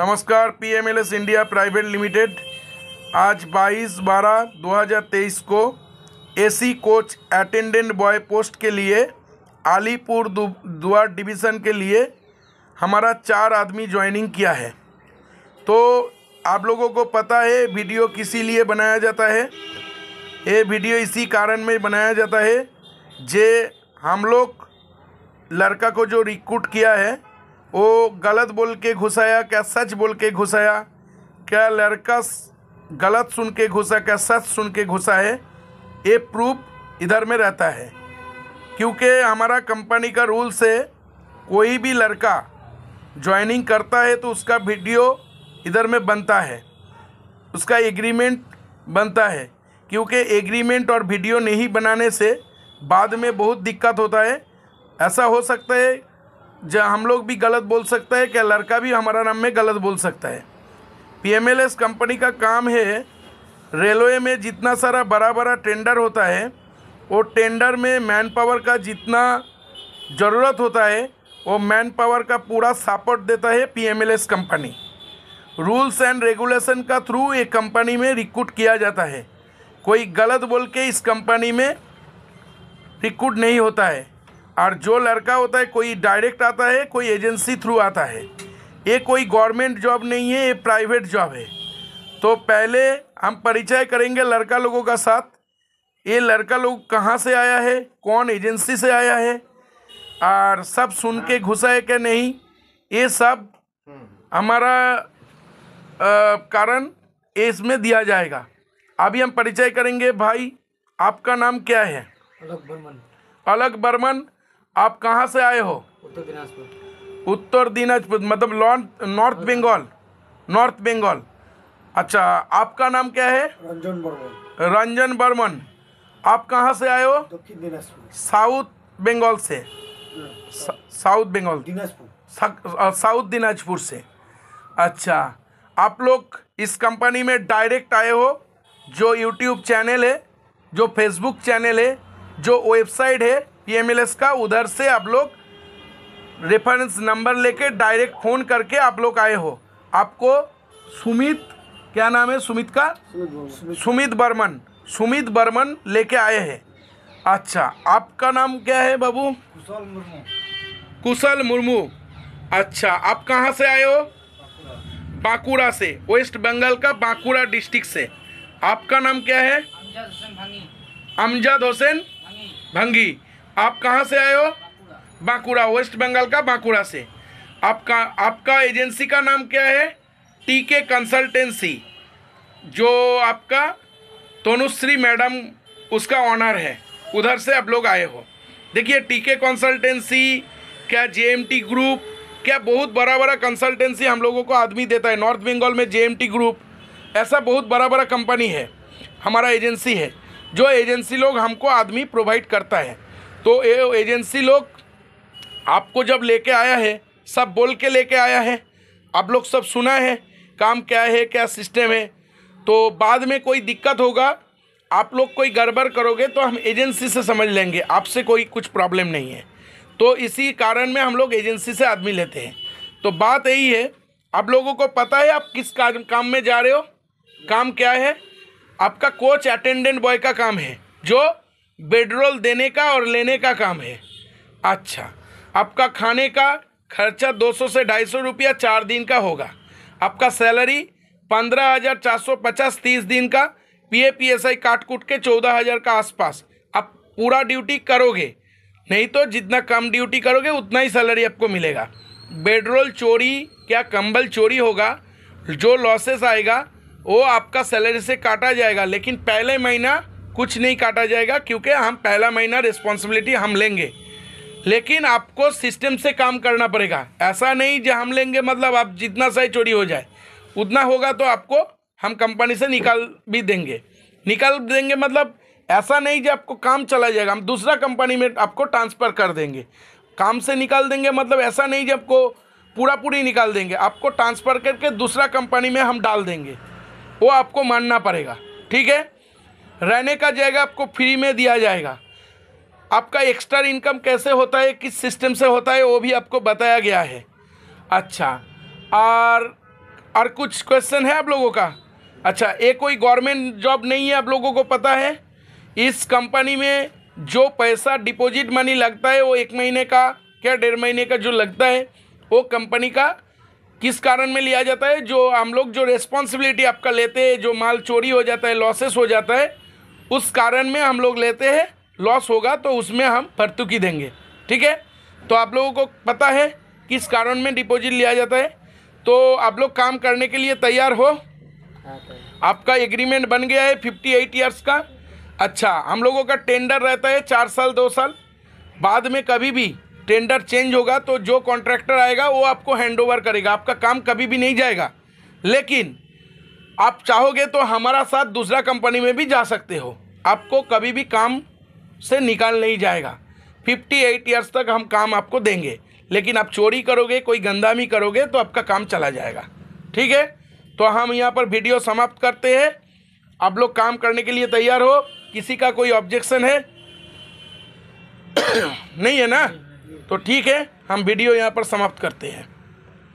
नमस्कार पीएमएलएस India private limited आज 22 बारह 2023 को AC coach attendant boy post के लिए अलीपुर दुआ डिवीज़न के लिए हमारा चार आदमी ज्वाइनिंग किया है तो आप लोगों को पता है वीडियो किसी लिए बनाया जाता है ये वीडियो इसी कारण में बनाया जाता है जे हम लोग लड़का को जो रिक्रूट किया है वो गलत बोल के घुसाया क्या सच बोल के घुसाया क्या लड़का गलत सुन के घुसा क्या सच सुन के घुसा है ये प्रूफ इधर में रहता है क्योंकि हमारा कंपनी का रूल से कोई भी लड़का ज्वाइनिंग करता है तो उसका वीडियो इधर में बनता है उसका एग्रीमेंट बनता है क्योंकि एग्रीमेंट और वीडियो नहीं बनाने से बाद में बहुत दिक्कत होता है ऐसा हो सकता है हम लोग भी गलत बोल सकता है क्या लड़का भी हमारा नाम में गलत बोल सकता है पीएमएलएस कंपनी का काम है रेलवे में जितना सारा बड़ा बड़ा टेंडर होता है वो टेंडर में मैन पावर का जितना ज़रूरत होता है वो मैन पावर का पूरा सपोर्ट देता है PMLS company rules and regulation का थ्रू ये कंपनी में रिक्रूट किया जाता है कोई गलत बोल के इस कंपनी में रिक्रूट नहीं होता है और जो लड़का होता है कोई डायरेक्ट आता है कोई एजेंसी थ्रू आता है ये कोई गवर्नमेंट जॉब नहीं है ये प्राइवेट जॉब है तो पहले हम परिचय करेंगे लड़का लोगों का साथ ये लड़का लोग कहाँ से आया है कौन एजेंसी से आया है और सब सुन के घुसा है कि नहीं ये सब हमारा कारण इसमें दिया जाएगा अभी हम परिचय करेंगे भाई आपका नाम क्या है अलग बर्मन अलग बर्मन आप कहाँ से आए हो उत्तर दिनाजपुर उत्तर दिनाजपुर मतलब नॉर्थ हाँ। बंगाल नॉर्थ बंगाल अच्छा आपका नाम क्या है रंजन बर्मन रंजन बर्मन आप कहाँ से आए हो दक्षिण दिनाजपुर साउथ बंगाल से हाँ। साउथ बंगाल दिनाजपुर साउथ दिनाजपुर से अच्छा आप लोग इस कंपनी में डायरेक्ट आए हो जो यूट्यूब चैनल है जो फेसबुक चैनल है जो वेबसाइट है पीएमएलएस का उधर से आप लोग रेफरेंस नंबर लेके डायरेक्ट फ़ोन करके आप लोग आए हो आपको सुमित क्या नाम है सुमित का सुमित बर्मन सुमित बर्मन लेके आए हैं अच्छा आपका नाम क्या है बाबू कुशल मुर्मू कुशल मुर्मू अच्छा आप कहाँ से आए हो बांकुड़ा से वेस्ट बंगाल का बांकुड़ा डिस्ट्रिक्ट से आपका नाम क्या है अमजद हुसैन भंगी आप कहाँ से आए हो बांकुड़ा वेस्ट बंगाल का बांकुड़ा से आपका आपका एजेंसी का नाम क्या है टीके कंसल्टेंसी जो आपका तनुश्री मैडम उसका ऑनर है उधर से आप लोग आए हो देखिए टीके कंसल्टेंसी क्या जे ग्रुप क्या बहुत बड़ा बड़ा कंसल्टेंसी हम लोगों को आदमी देता है नॉर्थ बंगाल में जे ग्रुप ऐसा बहुत बड़ा बड़ा कंपनी है हमारा एजेंसी है जो एजेंसी लोग हमको आदमी प्रोवाइड करता है तो ये एजेंसी लोग आपको जब लेके आया है सब बोल के लेके आया है आप लोग सब सुना है काम क्या है क्या सिस्टम है तो बाद में कोई दिक्कत होगा आप लोग कोई गड़बड़ करोगे तो हम एजेंसी से समझ लेंगे आपसे कोई कुछ प्रॉब्लम नहीं है तो इसी कारण में हम लोग एजेंसी से आदमी लेते हैं तो बात यही है आप लोगों को पता है आप किस काम काम में जा रहे हो काम क्या है आपका कोच अटेंडेंट बॉय का काम है जो बेडरोल देने का और लेने का काम है अच्छा आपका खाने का खर्चा 200 से 250 रुपया चार दिन का होगा आपका सैलरी पंद्रह हज़ार चार सौ पचास तीस दिन का P A P S I काट कूट के चौदह हज़ार का आसपास आप पूरा ड्यूटी करोगे नहीं तो जितना कम ड्यूटी करोगे उतना ही सैलरी आपको मिलेगा बेडरोल चोरी क्या कंबल चोरी होगा जो लॉसेस आएगा वो आपका सैलरी से काटा जाएगा लेकिन पहले महीना कुछ नहीं काटा जाएगा क्योंकि हम पहला महीना रिस्पॉन्सिबिलिटी हम लेंगे लेकिन आपको सिस्टम से काम करना पड़ेगा ऐसा नहीं जो हम लेंगे मतलब आप जितना सही चोरी हो जाए उतना होगा तो आपको हम कंपनी से निकाल भी देंगे निकाल देंगे मतलब ऐसा नहीं जो आपको काम चला जाएगा हम दूसरा कंपनी में आपको ट्रांसफ़र कर देंगे काम से निकाल देंगे मतलब ऐसा नहीं जो आपको पूरा पूरी निकाल देंगे आपको ट्रांसफ़र करके दूसरा कंपनी में हम डाल देंगे वो आपको मानना पड़ेगा ठीक है रहने का जगह आपको फ्री में दिया जाएगा आपका एक्स्ट्रा इनकम कैसे होता है किस सिस्टम से होता है वो भी आपको बताया गया है अच्छा और और कुछ क्वेश्चन है आप लोगों का अच्छा ये कोई गवर्नमेंट जॉब नहीं है आप लोगों को पता है इस कंपनी में जो पैसा डिपॉजिट मनी लगता है वो एक महीने का क्या डेढ़ महीने का जो लगता है वो कंपनी का किस कारण में लिया जाता है जो हम लोग जो रिस्पॉन्सिबिलिटी आपका लेते हैं जो माल चोरी हो जाता है लॉसेस हो जाता है उस कारण में हम लोग लेते हैं लॉस होगा तो उसमें हम भर्तुकी देंगे ठीक है तो आप लोगों को पता है किस कारण में डिपॉजिट लिया जाता है तो आप लोग काम करने के लिए तैयार हो आपका एग्रीमेंट बन गया है फिफ्टी एट ईयर्स का अच्छा हम लोगों का टेंडर रहता है चार साल दो साल बाद में कभी भी टेंडर चेंज होगा तो जो कॉन्ट्रैक्टर आएगा वो आपको हैंड ओवर करेगा आपका काम कभी भी नहीं जाएगा लेकिन आप चाहोगे तो हमारा साथ दूसरा कंपनी में भी जा सकते हो आपको कभी भी काम से निकाल नहीं जाएगा फिफ्टी एट ईयर्स तक हम काम आपको देंगे लेकिन आप चोरी करोगे कोई गंदामी करोगे तो आपका काम चला जाएगा ठीक है तो हम यहाँ पर वीडियो समाप्त करते हैं आप लोग काम करने के लिए तैयार हो किसी का कोई ऑब्जेक्शन है नहीं है ना तो ठीक है हम वीडियो यहाँ पर समाप्त करते हैं